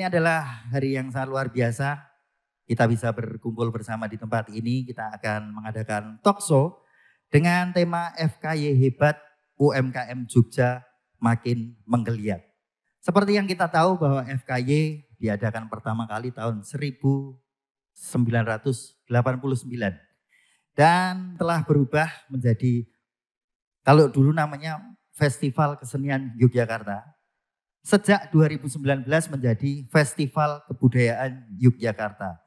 ini adalah hari yang sangat luar biasa. Kita bisa berkumpul bersama di tempat ini. Kita akan mengadakan talkshow dengan tema FKY Hebat UMKM Jogja Makin Menggeliat. Seperti yang kita tahu bahwa FKY diadakan pertama kali tahun 1989 dan telah berubah menjadi kalau dulu namanya Festival Kesenian Yogyakarta sejak 2019 menjadi Festival Kebudayaan Yogyakarta.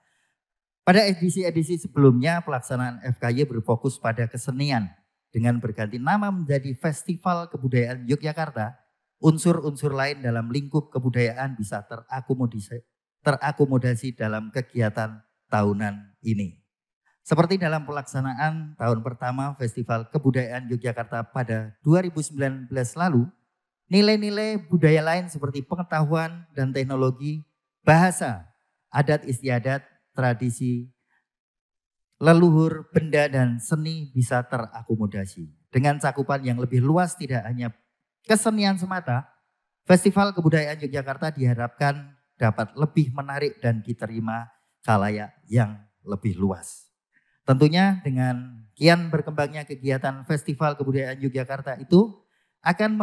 Pada edisi-edisi sebelumnya, pelaksanaan FKY berfokus pada kesenian. Dengan berganti nama menjadi Festival Kebudayaan Yogyakarta, unsur-unsur lain dalam lingkup kebudayaan bisa terakomodasi, terakomodasi dalam kegiatan tahunan ini. Seperti dalam pelaksanaan tahun pertama Festival Kebudayaan Yogyakarta pada 2019 lalu, nilai-nilai budaya lain seperti pengetahuan dan teknologi, bahasa, adat istiadat, tradisi, leluhur, benda, dan seni bisa terakomodasi. Dengan cakupan yang lebih luas tidak hanya kesenian semata, Festival Kebudayaan Yogyakarta diharapkan dapat lebih menarik dan diterima kalayak yang lebih luas. Tentunya dengan kian berkembangnya kegiatan Festival Kebudayaan Yogyakarta itu, akan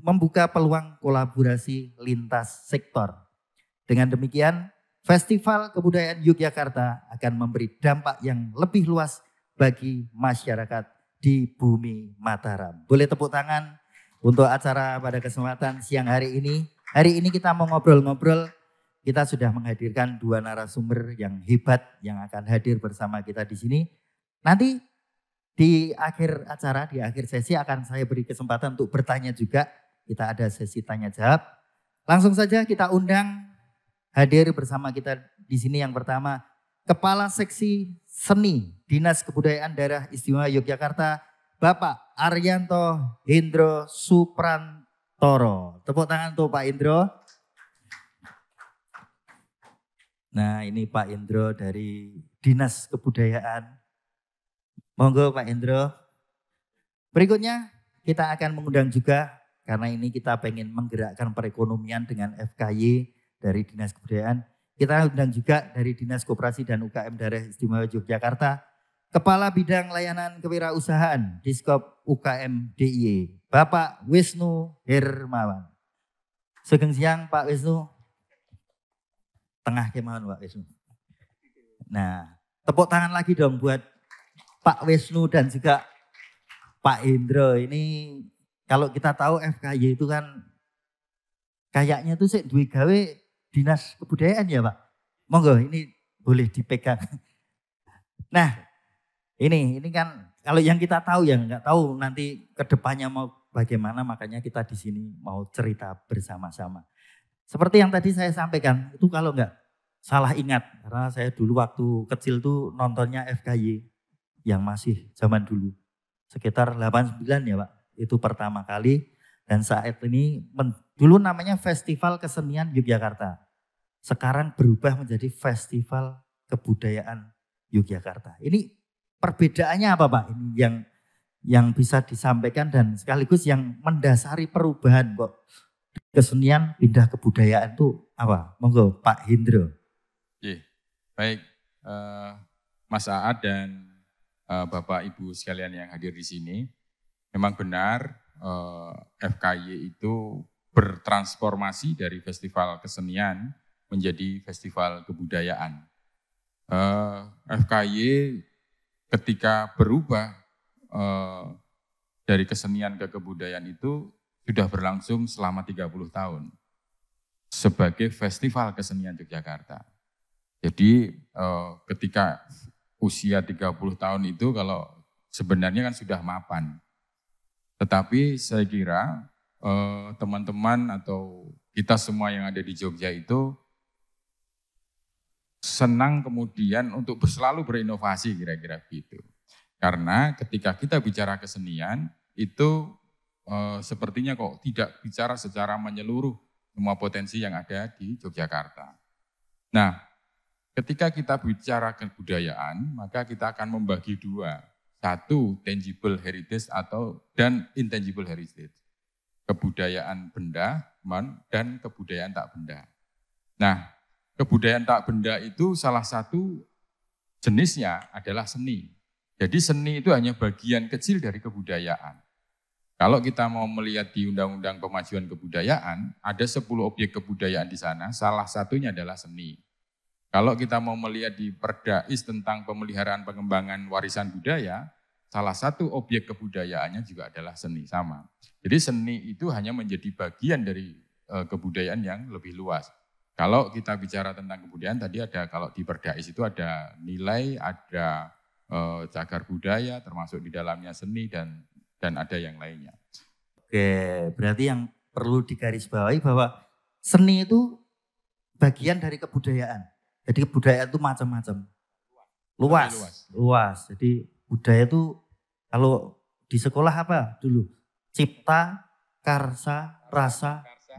membuka peluang kolaborasi lintas sektor. Dengan demikian, Festival Kebudayaan Yogyakarta akan memberi dampak yang lebih luas bagi masyarakat di bumi Mataram. Boleh tepuk tangan untuk acara pada kesempatan siang hari ini. Hari ini kita mau ngobrol-ngobrol, kita sudah menghadirkan dua narasumber yang hebat yang akan hadir bersama kita di sini. Nanti di akhir acara, di akhir sesi akan saya beri kesempatan untuk bertanya juga. Kita ada sesi tanya jawab. Langsung saja kita undang hadir bersama kita di sini yang pertama Kepala Seksi Seni Dinas Kebudayaan Daerah Istimewa Yogyakarta Bapak Aryanto Hendro Suprantoro. Tepuk tangan tuh Pak Indro. Nah ini Pak Indro dari Dinas Kebudayaan Monggo Pak Hendro. Berikutnya kita akan mengundang juga karena ini kita pengen menggerakkan perekonomian dengan FKY dari Dinas Kebudayaan. Kita undang juga dari Dinas Koperasi dan UKM Daerah Istimewa Yogyakarta, Kepala Bidang Layanan Kewirausahaan Diskop UKM DIY, e, Bapak Wisnu Hermawan. Sugeng siang Pak Wisnu. Tengah kemauan Pak Wisnu. Nah, tepuk tangan lagi dong buat Pak Wisnu dan juga Pak Indro ini kalau kita tahu FKY itu kan kayaknya tuh sih duit gawe dinas kebudayaan ya Pak. Monggo ini boleh dipegang. Nah ini ini kan kalau yang kita tahu ya nggak tahu nanti kedepannya mau bagaimana makanya kita di sini mau cerita bersama-sama. Seperti yang tadi saya sampaikan itu kalau nggak salah ingat karena saya dulu waktu kecil tuh nontonnya FKY yang masih zaman dulu. Sekitar 89 ya Pak, itu pertama kali. Dan saat ini men, dulu namanya Festival Kesenian Yogyakarta. Sekarang berubah menjadi Festival Kebudayaan Yogyakarta. Ini perbedaannya apa Pak? Ini yang yang bisa disampaikan dan sekaligus yang mendasari perubahan kok kesenian pindah kebudayaan itu apa? Monggo Pak Hindro. Oke, baik uh, Mas Aad dan Eh, Bapak Ibu sekalian yang hadir di sini. Memang benar eh, FKY itu bertransformasi dari festival kesenian menjadi festival kebudayaan. Eh, FKY ketika berubah dari kesenian ke kebudayaan itu sudah berlangsung selama 30 tahun sebagai festival kesenian Yogyakarta. Jadi ketika usia 30 tahun itu kalau sebenarnya kan sudah mapan. Tetapi saya kira eh, teman-teman eh, atau kita semua yang ada di Jogja itu senang kemudian untuk selalu berinovasi kira-kira gitu. Karena ketika kita bicara kesenian itu eh, sepertinya kok tidak bicara secara menyeluruh semua potensi yang ada di Yogyakarta. Nah, Ketika kita bicara kebudayaan, maka kita akan membagi dua. Satu, tangible heritage atau dan intangible heritage. Kebudayaan benda dan kebudayaan tak benda. Nah, kebudayaan tak benda itu salah satu jenisnya adalah seni. Jadi seni itu hanya bagian kecil dari kebudayaan. Kalau kita mau melihat di Undang-Undang Pemajuan Kebudayaan, ada 10 objek kebudayaan di sana, salah satunya adalah seni. Kalau kita mau melihat di Perdais tentang pemeliharaan pengembangan warisan budaya, salah satu objek kebudayaannya juga adalah seni sama. Jadi seni itu hanya menjadi bagian dari e, kebudayaan yang lebih luas. Kalau kita bicara tentang kebudayaan tadi ada kalau di Perdais itu ada nilai, ada e, cagar budaya termasuk di dalamnya seni dan dan ada yang lainnya. Oke, berarti yang perlu digarisbawahi bahwa seni itu bagian dari kebudayaan jadi budaya itu macam-macam. Luas. luas. Luas. Jadi budaya itu kalau di sekolah apa dulu? Cipta, karsa, rasa. Karsa.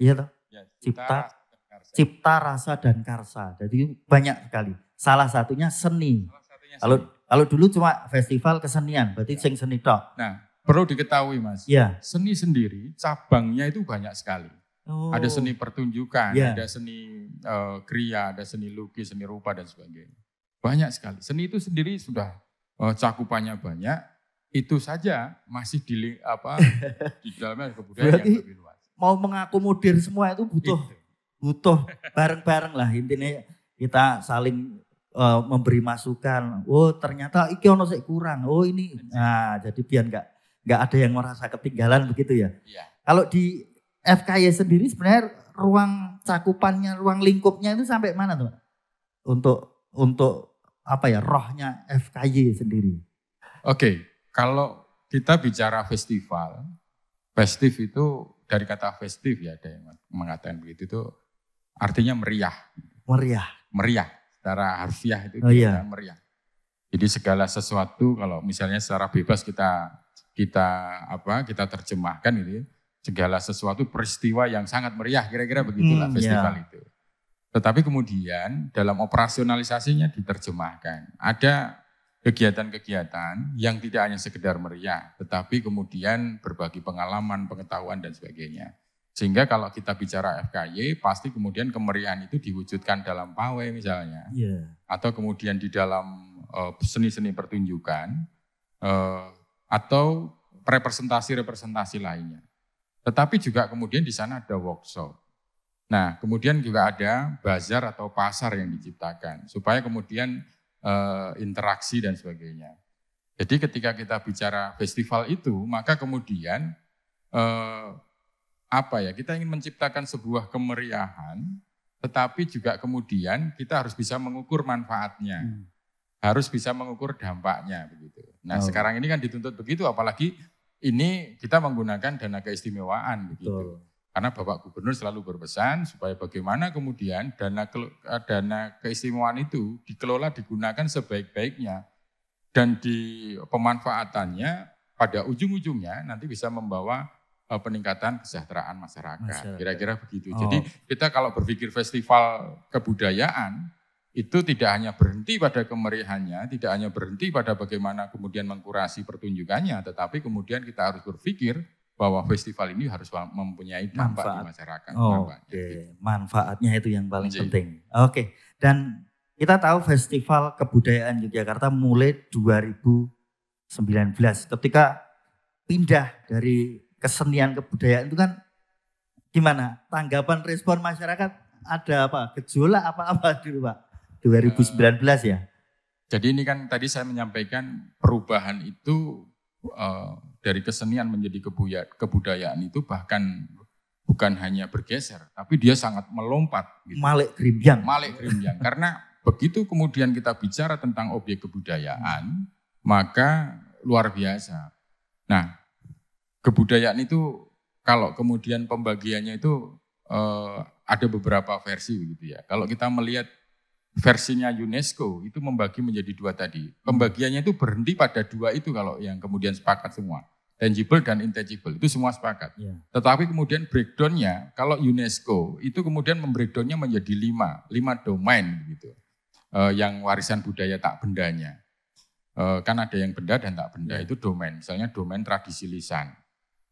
Iya toh? Ya, cipta, cipta, cipta, rasa dan karsa. Jadi banyak sekali. Salah satunya seni. Salah satunya seni. Kalau dulu cuma festival kesenian, berarti ya. sing seni tok. Nah, perlu diketahui Mas. Iya. Seni sendiri cabangnya itu banyak sekali. Oh. Ya. Ada seni pertunjukan, yeah. ada seni uh, kriya, ada seni lukis, seni rupa dan sebagainya. Banyak sekali. Seni itu sendiri sudah uh, cakupannya banyak. Itu saja masih di apa di dalamnya kebudayaan yang lebih luas. Mau mengakomodir semua itu butuh itu. butuh bareng-bareng lah intinya kita saling uh, memberi masukan. Oh, ternyata iki ono kurang. Oh, ini. Iya. Nah, jadi biar nggak nggak ada yang merasa ketinggalan begitu ya. Iya. Kalau di FKY sendiri sebenarnya ruang cakupannya, ruang lingkupnya itu sampai mana tuh? Untuk untuk apa ya rohnya FKY sendiri? Oke, kalau kita bicara festival, festif itu dari kata festif ya ada yang mengatakan begitu itu artinya meriah. Meriah. Meriah. Secara harfiah itu oh, iya. meriah. Jadi segala sesuatu kalau misalnya secara bebas kita kita apa kita terjemahkan gitu ya segala sesuatu peristiwa yang sangat meriah kira-kira hmm, begitulah hmm, festival yeah. itu. Tetapi kemudian dalam operasionalisasinya diterjemahkan. Ada kegiatan-kegiatan yang tidak hanya sekedar meriah, tetapi kemudian berbagi pengalaman, pengetahuan dan sebagainya. Sehingga kalau kita bicara FKY, pasti kemudian kemeriahan itu diwujudkan dalam pawai misalnya. Yeah. Atau kemudian di dalam eh, seni-seni uh, pertunjukan, uh, atau representasi-representasi lainnya. Tetapi juga kemudian di sana ada workshop. Nah, kemudian juga ada bazar atau pasar yang diciptakan supaya kemudian e, interaksi dan sebagainya. Jadi ketika kita bicara festival itu, maka kemudian e, apa ya? Kita ingin menciptakan sebuah kemeriahan, tetapi juga kemudian kita harus bisa mengukur manfaatnya. Hmm harus bisa mengukur dampaknya begitu. Nah, oh. sekarang ini kan dituntut begitu apalagi ini kita menggunakan dana keistimewaan begitu. Betul. Karena Bapak Gubernur selalu berpesan supaya bagaimana kemudian dana eh, dana keistimewaan itu dikelola digunakan sebaik-baiknya dan di pemanfaatannya pada ujung-ujungnya nanti bisa membawa eh, peningkatan kesejahteraan masyarakat. Kira-kira begitu. Oh. Jadi kita kalau berpikir festival kebudayaan itu tidak hanya berhenti pada kemeriahannya, tidak hanya berhenti pada bagaimana kemudian mengkurasi pertunjukannya, tetapi kemudian kita harus berpikir bahwa festival ini harus mempunyai dampak Manfaat. di masyarakat. Oh, okay. manfaatnya itu yang paling Jadi. penting. Oke, okay. dan kita tahu Festival Kebudayaan Yogyakarta mulai 2019 ketika pindah dari kesenian kebudayaan itu kan gimana tanggapan respon masyarakat ada apa gejolak apa apa dulu pak 2019 ya. Jadi ini kan tadi saya menyampaikan perubahan itu uh, dari kesenian menjadi kebudayaan itu bahkan bukan hanya bergeser, tapi dia sangat melompat. Gitu. Malik Grimbyang. Malik Grimbyang. Karena begitu kemudian kita bicara tentang objek kebudayaan, maka luar biasa. Nah, kebudayaan itu kalau kemudian pembagiannya itu eh, ada beberapa versi gitu ya. Kalau kita melihat versinya UNESCO itu membagi menjadi dua tadi. Pembagiannya itu berhenti pada dua itu kalau yang kemudian sepakat semua. Tangible dan intangible, itu semua sepakat. Yeah. Tetapi kemudian breakdownnya, kalau UNESCO itu kemudian membreakdownnya menjadi lima, lima domain gitu. Uh, yang warisan budaya tak bendanya. Uh, kan ada yang benda dan tak benda, yeah. itu domain. Misalnya domain tradisi lisan.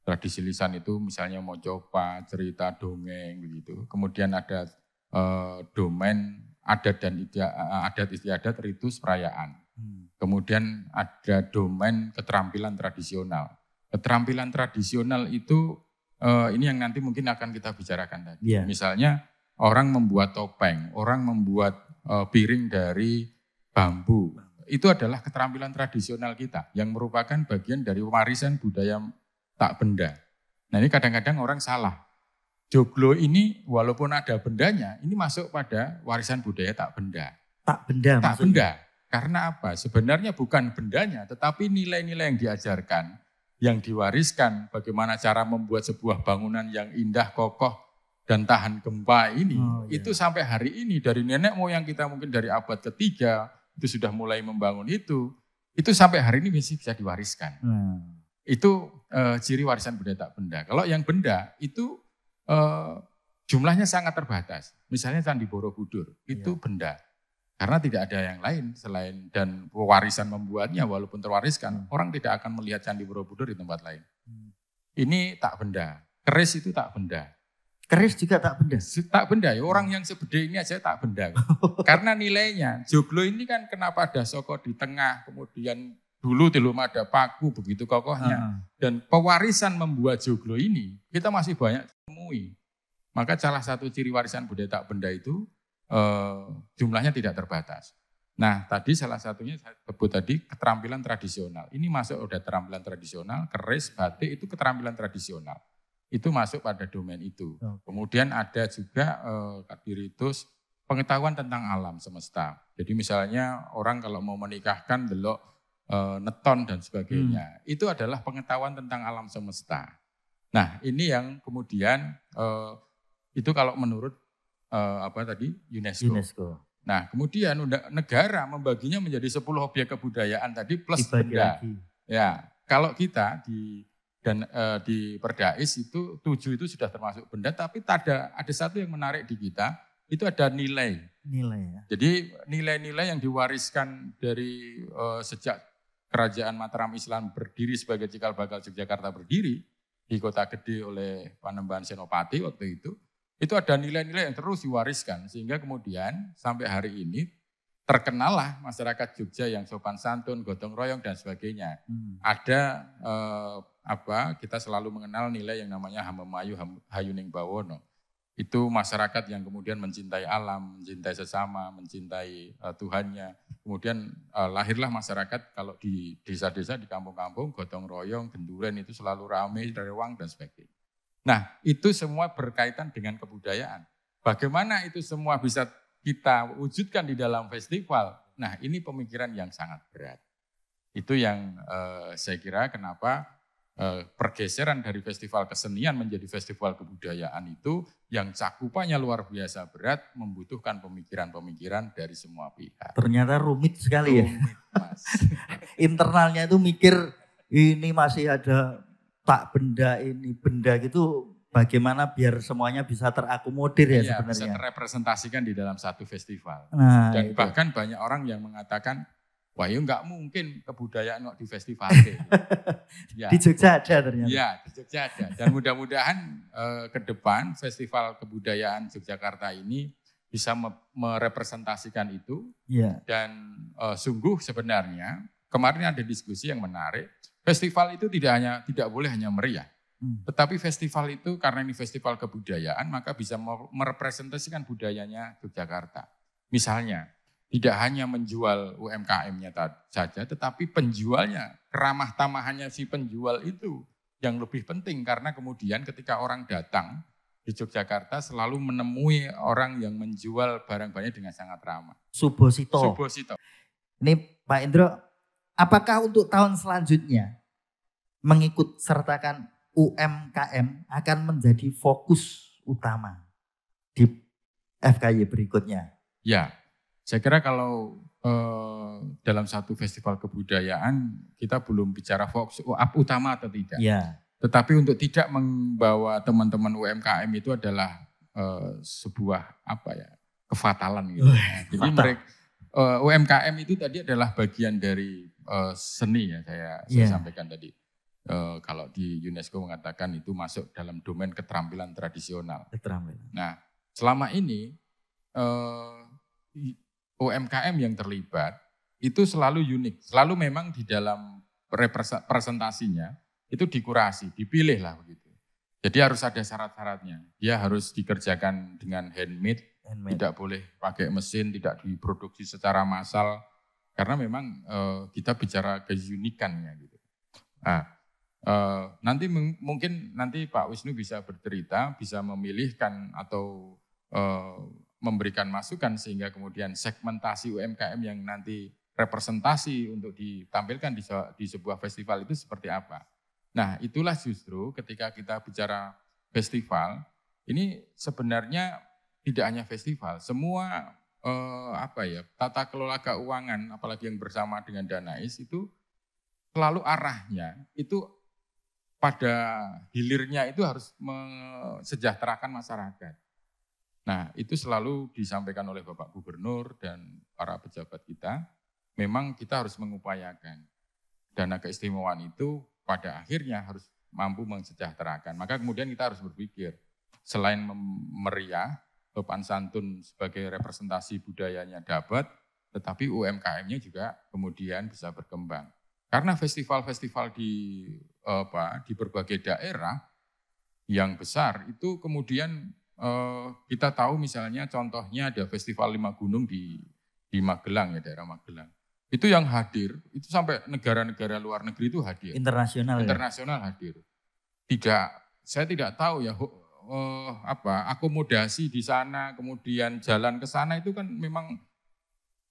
Tradisi lisan itu misalnya mau coba cerita dongeng begitu. Kemudian ada uh, domain adat dan eh, adat istiadat, ritus, perayaan. Hmm. Kemudian ada domain keterampilan tradisional. Keterampilan tradisional itu eh, ini yang nanti mungkin akan kita bicarakan tadi. Yeah. Misalnya orang membuat topeng, orang membuat eh, piring dari bambu. Itu adalah keterampilan tradisional kita yang merupakan bagian dari warisan budaya tak benda. Nah ini kadang-kadang orang salah joglo ini walaupun ada bendanya, ini masuk pada warisan budaya tak benda. Tak benda Tak maksudnya? benda. Karena apa? Sebenarnya bukan bendanya, tetapi nilai-nilai yang diajarkan, yang diwariskan, bagaimana cara membuat sebuah bangunan yang indah, kokoh, dan tahan gempa ini, oh, iya. itu sampai hari ini dari nenek moyang kita mungkin dari abad ketiga itu sudah mulai membangun itu, itu sampai hari ini masih bisa diwariskan. Hmm. Itu e, ciri warisan budaya tak benda. Kalau yang benda itu Eh, jumlahnya sangat terbatas. Misalnya Candi Borobudur iya. itu iya. benda karena tidak ada yang lain selain dan pewarisan membuatnya hmm. walaupun terwariskan hmm. orang tidak akan melihat Candi Borobudur di tempat lain. Hmm. Ini tak benda, keris itu tak benda. Keris juga tak benda. Tak benda ya orang hmm. yang sebede ini aja tak benda. karena nilainya joglo ini kan kenapa ada soko di tengah kemudian Dulu Teluk ada paku begitu kokohnya. Uh Dan pewarisan membuat joglo ini kita masih banyak temui. Maka salah satu ciri warisan budaya tak benda itu eh, jumlahnya tidak terbatas. Nah tadi salah satunya saya sebut tadi keterampilan tradisional. Ini masuk udah keterampilan tradisional, keris, batik itu keterampilan tradisional. Itu masuk pada domain itu. Kemudian ada juga eh, kadiritus pengetahuan tentang alam semesta. Jadi misalnya orang kalau mau menikahkan belok Eh, neton dan sebagainya. Hmm. Itu adalah pengetahuan tentang alam semesta. Nah, ini yang kemudian uh, itu kalau menurut uh, apa tadi UNESCO. UNESCO. Nah, kemudian negara membaginya menjadi 10 objek kebudayaan tadi plus benda. Ya, kalau kita di dan e, di Perdais itu tujuh itu sudah termasuk benda, tapi ada ada satu yang menarik di kita itu ada nilai. Nilai. Ya. Jadi nilai-nilai yang diwariskan dari e, sejak kerajaan Mataram Islam berdiri sebagai cikal bakal Yogyakarta berdiri di kota gede oleh Panembahan Senopati waktu itu, itu ada nilai-nilai yang terus diwariskan sehingga kemudian sampai hari ini terkenallah masyarakat Jogja yang sopan santun, gotong royong dan sebagainya. Hmm. Ada eh, apa? Kita selalu mengenal nilai yang namanya Hamemayu Hayuning Bawono itu masyarakat yang kemudian mencintai alam, mencintai sesama, mencintai uh, Tuhannya. Kemudian uh, lahirlah masyarakat kalau di desa-desa, di kampung-kampung, gotong royong, genduren itu selalu ramai, rewang dan sebagainya. Nah itu semua berkaitan dengan kebudayaan. Bagaimana itu semua bisa kita wujudkan di dalam festival? Nah ini pemikiran yang sangat berat. Itu yang uh, saya kira kenapa Eh, pergeseran dari festival kesenian menjadi festival kebudayaan itu yang cakupannya luar biasa berat membutuhkan pemikiran-pemikiran dari semua pihak. Ternyata rumit sekali ya. rumit, ya. Mas. Internalnya itu mikir ini masih ada tak benda ini benda gitu bagaimana biar semuanya bisa terakomodir ya, ya sebenarnya. Bisa terrepresentasikan di dalam satu festival. Nah, Dan itu. bahkan banyak orang yang mengatakan Wah, itu iya nggak mungkin kebudayaan kok di festival. ya. Di Jogja ada ternyata. Ya, di Jogja ada. Dan mudah-mudahan eh, ke depan festival kebudayaan Yogyakarta ini bisa merepresentasikan itu. Ya. Dan eh, sungguh sebenarnya kemarin ada diskusi yang menarik. Festival itu tidak hanya tidak boleh hanya meriah. Hmm. Tetapi festival itu karena ini festival kebudayaan maka bisa merepresentasikan budayanya Yogyakarta. Misalnya tidak hanya menjual UMKM-nya saja, tetapi penjualnya, keramah tamahannya si penjual itu yang lebih penting karena kemudian ketika orang datang di Yogyakarta selalu menemui orang yang menjual barang-barangnya dengan sangat ramah. Subosito. Subosito. Ini Pak Indro, apakah untuk tahun selanjutnya mengikut sertakan UMKM akan menjadi fokus utama di FKY berikutnya? Ya, saya kira kalau eh, dalam satu festival kebudayaan kita belum bicara fokus oh, utama atau tidak. Ya. Tetapi untuk tidak membawa teman-teman UMKM itu adalah eh, sebuah apa ya kefatalan gitu. Uh, Jadi fatal. mereka uh, eh, UMKM itu tadi adalah bagian dari uh, seni ya saya, yeah. saya iya. sampaikan tadi. Uh, kalau di UNESCO mengatakan itu masuk dalam domain keterampilan tradisional. Keterampilan. Nah, selama ini uh, UMKM yang terlibat itu selalu unik, selalu memang di dalam presentasinya itu dikurasi, dipilih lah begitu. Jadi harus ada syarat-syaratnya. Dia harus dikerjakan dengan handmade, handmade, tidak boleh pakai mesin, tidak diproduksi secara massal karena memang e, kita bicara keunikannya gitu. Nah, e, nanti mungkin nanti Pak Wisnu bisa bercerita, bisa memilihkan atau e, memberikan masukan sehingga kemudian segmentasi UMKM yang nanti representasi untuk ditampilkan di, di sebuah festival itu seperti apa. Nah itulah justru ketika kita bicara festival, ini sebenarnya tidak hanya festival, semua eh, apa ya tata kelola keuangan apalagi yang bersama dengan Danais itu selalu arahnya itu pada hilirnya itu harus mesejahterakan masyarakat. Nah, itu selalu disampaikan oleh Bapak Gubernur dan para pejabat kita, memang kita harus mengupayakan dana keistimewaan itu pada akhirnya harus mampu mensejahterakan. Maka kemudian kita harus berpikir, selain meriah, Bepan Santun sebagai representasi budayanya dapat, tetapi UMKM-nya juga kemudian bisa berkembang. Karena festival-festival di apa di berbagai daerah yang besar itu kemudian Eh, kita tahu misalnya contohnya ada festival lima gunung di di Magelang ya daerah Magelang. Itu yang hadir itu sampai negara-negara luar negeri itu hadir. Internasional. Ya? Internasional ya? hadir. Tidak saya tidak tahu ya uh, apa akomodasi di sana kemudian jalan ke sana itu kan memang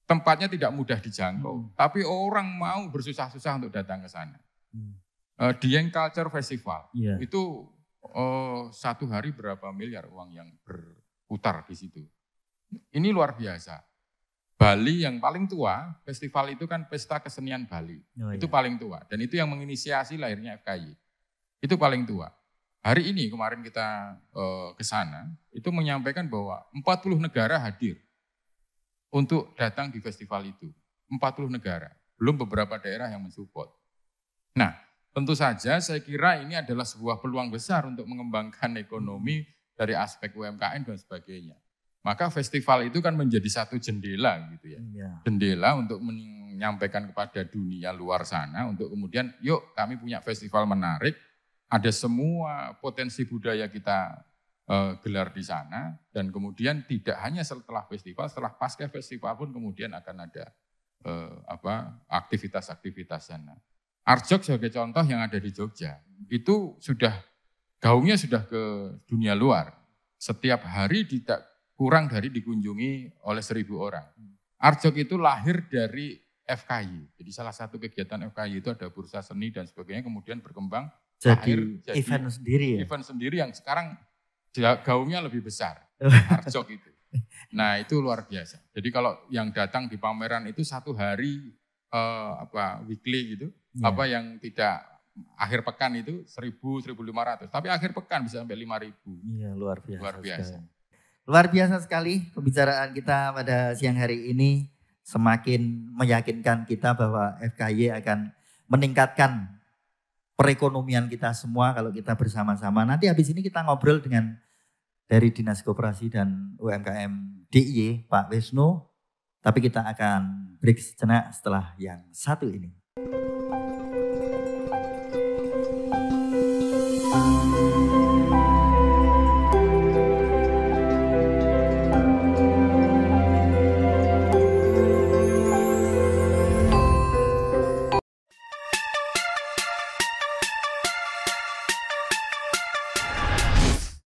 tempatnya tidak mudah dijangkau. Hmm. Tapi orang mau bersusah-susah untuk datang ke sana. Hmm. Uh, Dieng Culture Festival yeah. itu oh, satu hari berapa miliar uang yang berputar di situ. Ini luar biasa. Bali yang paling tua, festival itu kan pesta kesenian Bali. Oh, itu iya. paling tua. Dan itu yang menginisiasi lahirnya FKI. Itu paling tua. Hari ini kemarin kita uh, ke sana, itu menyampaikan bahwa 40 negara hadir untuk datang di festival itu. 40 negara. Belum beberapa daerah yang mensupport. Tentu saja saya kira ini adalah sebuah peluang besar untuk mengembangkan ekonomi dari aspek UMKM dan sebagainya. Maka festival itu kan menjadi satu jendela gitu ya. Iya. Jendela untuk menyampaikan kepada dunia luar sana untuk kemudian yuk kami punya festival menarik, ada semua potensi budaya kita uh, gelar di sana dan kemudian tidak hanya setelah festival, setelah pasca festival pun kemudian akan ada uh, apa aktivitas-aktivitas sana. Arjok sebagai contoh yang ada di Jogja, itu sudah gaungnya sudah ke dunia luar. Setiap hari tidak kurang dari dikunjungi oleh seribu orang. Arjok itu lahir dari FKY. Jadi salah satu kegiatan FKY itu ada bursa seni dan sebagainya kemudian berkembang jadi, lahir, jadi event sendiri ya. Event sendiri yang sekarang gaungnya lebih besar. Arjok itu. Nah, itu luar biasa. Jadi kalau yang datang di pameran itu satu hari uh, apa weekly gitu, yeah. apa yang tidak akhir pekan itu 1000 1500, tapi akhir pekan bisa sampai 5000. Iya, luar biasa. Luar biasa. Sekali. Luar biasa sekali pembicaraan kita pada siang hari ini semakin meyakinkan kita bahwa FKY akan meningkatkan perekonomian kita semua kalau kita bersama-sama. Nanti habis ini kita ngobrol dengan dari Dinas Koperasi dan UMKM DIY Pak Wisnu tapi kita akan break sejenak setelah yang satu ini.